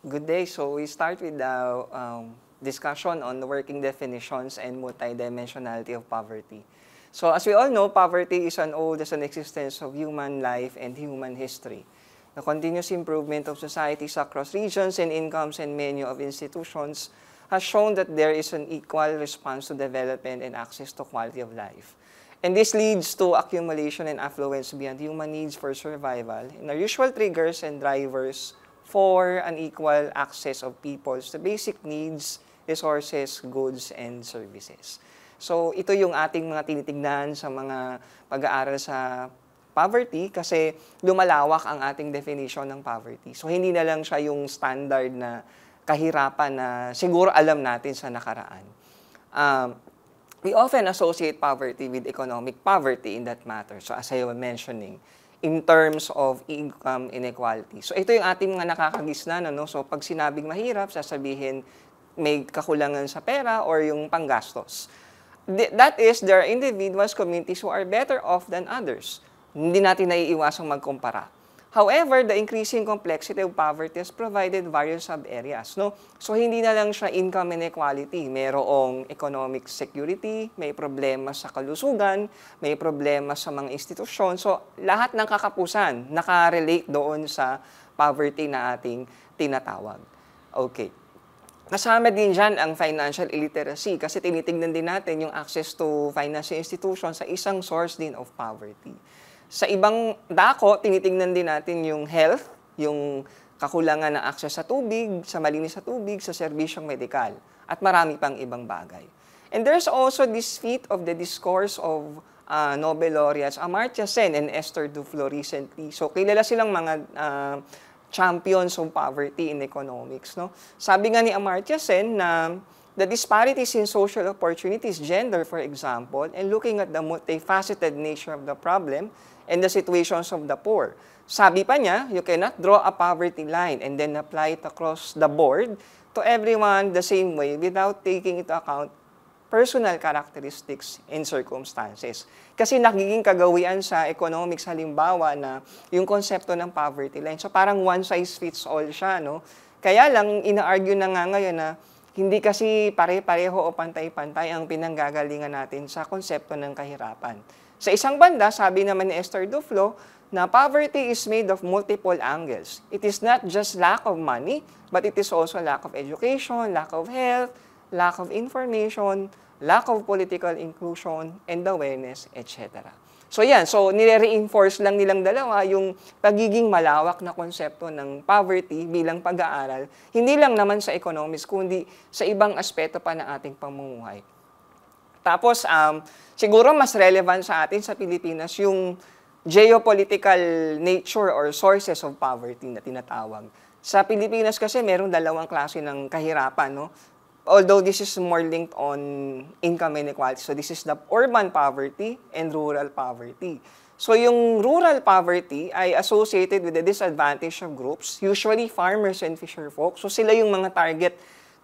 Good day. So we start with the um, discussion on the working definitions and multidimensionality of poverty. So as we all know, poverty is an old as an existence of human life and human history. The continuous improvement of societies across regions and incomes and menu of institutions has shown that there is an equal response to development and access to quality of life. And this leads to accumulation and affluence beyond human needs for survival and are usual triggers and drivers for an equal access of people to basic needs, resources, goods, and services. So ito yung ating mga tinitignan sa mga pag-aaral sa poverty kasi lumalawak ang ating definition ng poverty. So hindi na lang siya yung standard na kahirapan na siguro alam natin sa nakaraan. Um, we often associate poverty with economic poverty in that matter. So as I was mentioning, in terms of income inequality. So ito yung ating mga nakakagisnan. Ano? So pag sinabing mahirap, sasabihin may kakulangan sa pera or yung panggastos. that is, there are individuals, communities who are better off than others. Hindi natin naiiwasang magkumpara. However, the increasing complexity of poverty has provided various sub-areas. No? So, hindi na lang siya income inequality. Merong economic security, may problema sa kalusugan, may problema sa mga institusyon. So, lahat ng kakapusan nakarelate doon sa poverty na ating tinatawag. Okay. Kasama din dyan ang financial illiteracy kasi tinitingnan din natin yung access to financial institutions sa isang source din of poverty. Sa ibang dako, tinitingnan din natin yung health, yung kakulangan ng access sa tubig, sa malinis sa tubig, sa serbisyong medikal, at marami pang ibang bagay. And there's also this feat of the discourse of uh, Nobel laureates Amartya Sen and Esther Duflo recently. So kilala silang mga uh, champions of poverty in economics. No? Sabi nga ni Amartya Sen na the disparities in social opportunities, gender for example, and looking at the multifaceted nature of the problem and the situations of the poor. Sabi pa niya, you cannot draw a poverty line and then apply it across the board to everyone the same way without taking into account personal characteristics and circumstances. Kasi nagiging kagawian sa economics halimbawa na yung konsepto ng poverty line. So parang one size fits all siya, no? Kaya lang ina-argue na nga ngayon na hindi kasi pare-pareho o pantay-pantay ang pinanggagalingan natin sa konsepto ng kahirapan. Sa isang banda, sabi naman ni Esther Duflo, na poverty is made of multiple angles. It is not just lack of money, but it is also lack of education, lack of health, lack of information, lack of political inclusion and awareness, etc. So yan, so nire-reinforce lang nilang dalawa yung pagiging malawak na konsepto ng poverty bilang pag-aaral, hindi lang naman sa economics, kundi sa ibang aspeto pa ng ating pamumuhay. Tapos, um, siguro mas relevant sa atin sa Pilipinas yung geopolitical nature or sources of poverty na tinatawag. Sa Pilipinas kasi merong dalawang klase ng kahirapan, no? Although this is more linked on income inequality. So this is the urban poverty and rural poverty. So yung rural poverty ay associated with the disadvantage of groups, usually farmers and fisher folk. So sila yung mga target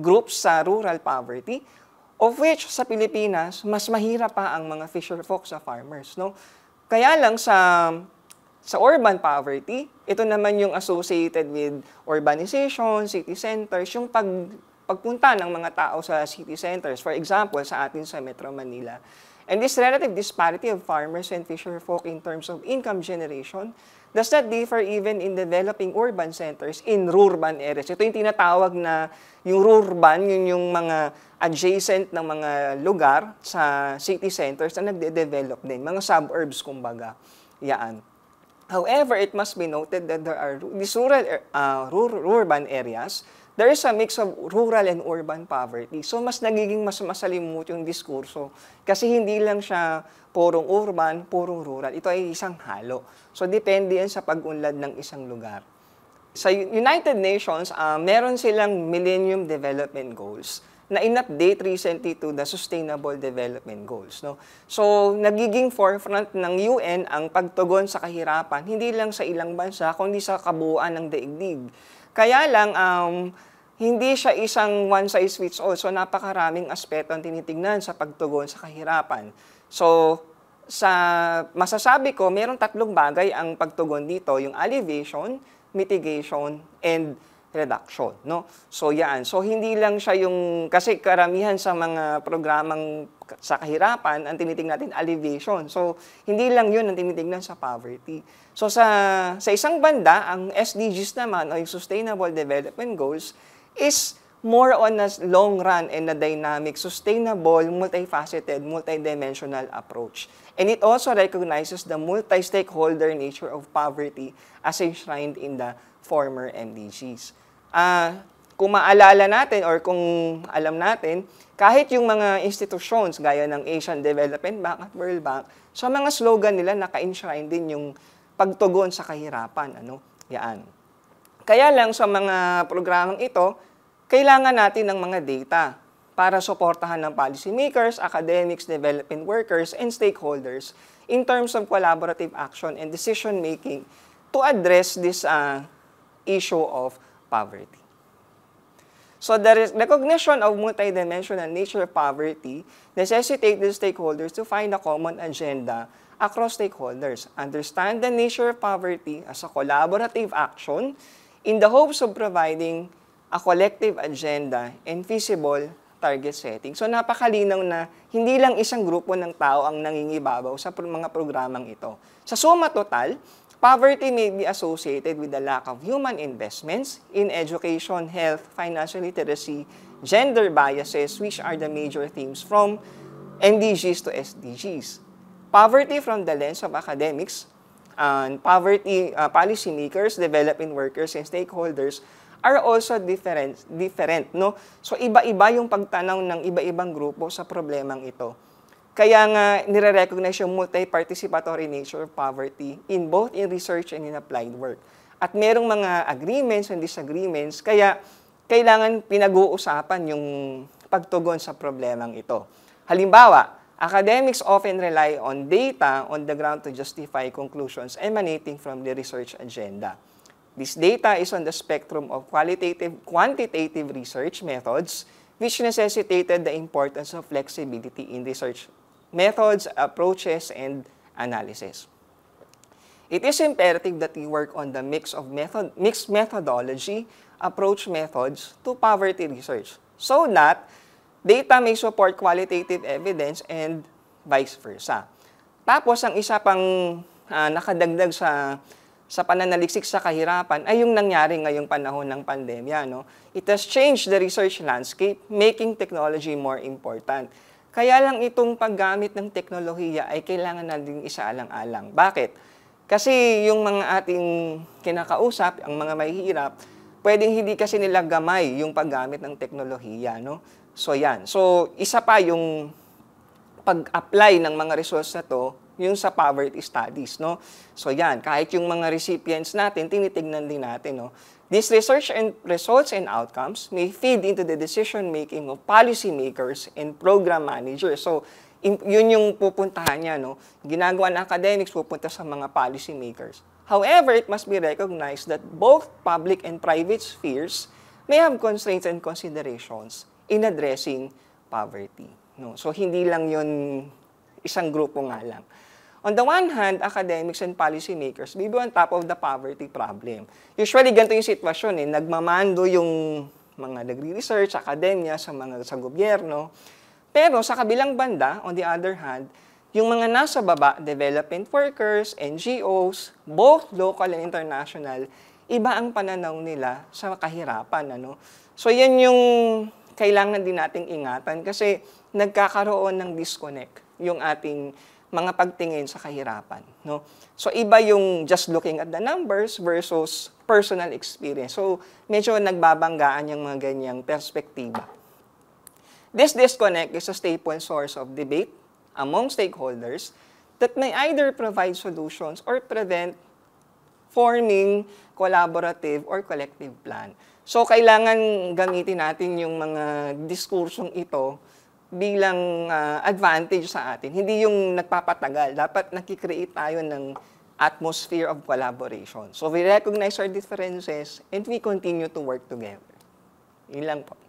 groups sa rural poverty Of which, sa Pilipinas, mas mahirap pa ang mga fisher folk sa farmers. No? Kaya lang sa sa urban poverty, ito naman yung associated with urbanization, city centers, yung pag, pagpunta ng mga tao sa city centers. For example, sa atin sa Metro Manila. And this relative disparity of farmers and fisher folk in terms of income generation does not differ even in developing urban centers in rural areas. Ito yung tinatawag na yung urban, yun yung mga adjacent ng mga lugar sa city centers na nagde-develop din, mga suburbs kumbaga. Yaan. However, it must be noted that there are these rural, uh, er, ah, rural urban areas there is a mix of rural and urban poverty. So, mas nagiging mas masalimuot yung diskurso kasi hindi lang siya purong urban, purong rural. Ito ay isang halo. So, depende yan sa pag-unlad ng isang lugar. Sa United Nations, uh, meron silang Millennium Development Goals na in-update recently to the Sustainable Development Goals. No? So, nagiging forefront ng UN ang pagtugon sa kahirapan, hindi lang sa ilang bansa, kundi sa kabuuan ng daigdig. Kaya lang, um, hindi siya isang one size fits all. So, napakaraming aspeto ang tinitingnan sa pagtugon sa kahirapan. So, sa masasabi ko, mayroong tatlong bagay ang pagtugon dito, yung alleviation, mitigation, and reduction, no? So yan. So hindi lang siya yung kasi karamihan sa mga programang sa kahirapan ang tinitingnan natin alleviation. So hindi lang 'yun ang tinitingnan sa poverty. So sa sa isang banda, ang SDGs naman o yung Sustainable Development Goals is more on a long run and a dynamic, sustainable, multifaceted, multidimensional approach. And it also recognizes the multi-stakeholder nature of poverty as enshrined in the former MDGs. Uh, ah, kung maalala natin or kung alam natin, kahit yung mga institutions gaya ng Asian Development Bank at World Bank, sa mga slogan nila naka-enshrine din yung pagtugon sa kahirapan. Ano? Yan. Kaya lang sa mga programang ito, kailangan natin ng mga data para suportahan ng makers, academics, development workers, and stakeholders in terms of collaborative action and decision-making to address this uh, issue of poverty. So the recognition of multidimensional nature of poverty necessitate the stakeholders to find a common agenda across stakeholders, understand the nature of poverty as a collaborative action in the hopes of providing a collective agenda, and feasible target setting. So napakalinaw na hindi lang isang grupo ng tao ang nangingibabaw sa mga programang ito. Sa suma total, poverty may be associated with the lack of human investments in education, health, financial literacy, gender biases, which are the major themes from MDGs to SDGs. Poverty from the lens of academics and poverty uh, policymakers, development workers, and stakeholders are also different, different no? So iba-iba yung pagtanaw ng iba-ibang grupo sa problemang ito. Kaya nga nire-recognize yung multi-participatory nature of poverty in both in research and in applied work. At merong mga agreements and disagreements, kaya kailangan pinag-uusapan yung pagtugon sa problemang ito. Halimbawa, Academics often rely on data on the ground to justify conclusions emanating from the research agenda. This data is on the spectrum of qualitative quantitative research methods which necessitated the importance of flexibility in research methods, approaches, and analysis. It is imperative that we work on the mix of method, mixed methodology, approach methods to poverty research so that data may support qualitative evidence and vice versa. Tapos, ang isa pang uh, nakadagdag sa sa pananaliksik sa kahirapan ay yung nangyari ngayong panahon ng pandemya. No? It has changed the research landscape, making technology more important. Kaya lang itong paggamit ng teknolohiya ay kailangan na din isaalang-alang. Bakit? Kasi yung mga ating kinakausap, ang mga mahihirap, pwedeng hindi kasi nila gamay yung paggamit ng teknolohiya. No? So yan. So isa pa yung pag-apply ng mga resource na to yung sa poverty studies. No? So yan, kahit yung mga recipients natin, tinitignan din natin. No? This research and results and outcomes may feed into the decision-making of policy makers and program managers. So yun yung pupuntahan niya. No? Ginagawa ng academics, pupunta sa mga policy makers. However, it must be recognized that both public and private spheres may have constraints and considerations in addressing poverty. No? So, hindi lang yon isang grupo nga lang. On the one hand, academics and policymakers, we on top of the poverty problem. Usually, ganito yung sitwasyon eh. Nagmamando yung mga nagre-research, akademya, sa mga sa gobyerno. Pero sa kabilang banda, on the other hand, yung mga nasa baba, development workers, NGOs, both local and international, iba ang pananaw nila sa kahirapan. Ano? So yan yung kailangan din nating ingatan kasi nagkakaroon ng disconnect yung ating mga pagtingin sa kahirapan. No? So iba yung just looking at the numbers versus personal experience. So medyo nagbabanggaan yung mga ganyang perspektiba. This disconnect is a staple source of debate among stakeholders that may either provide solutions or prevent forming collaborative or collective plan. So kailangan gamitin natin yung mga diskursong ito bilang uh, advantage sa atin. Hindi yung nagpapatagal. Dapat nakikreate tayo ng atmosphere of collaboration. So we recognize our differences and we continue to work together. Yun po.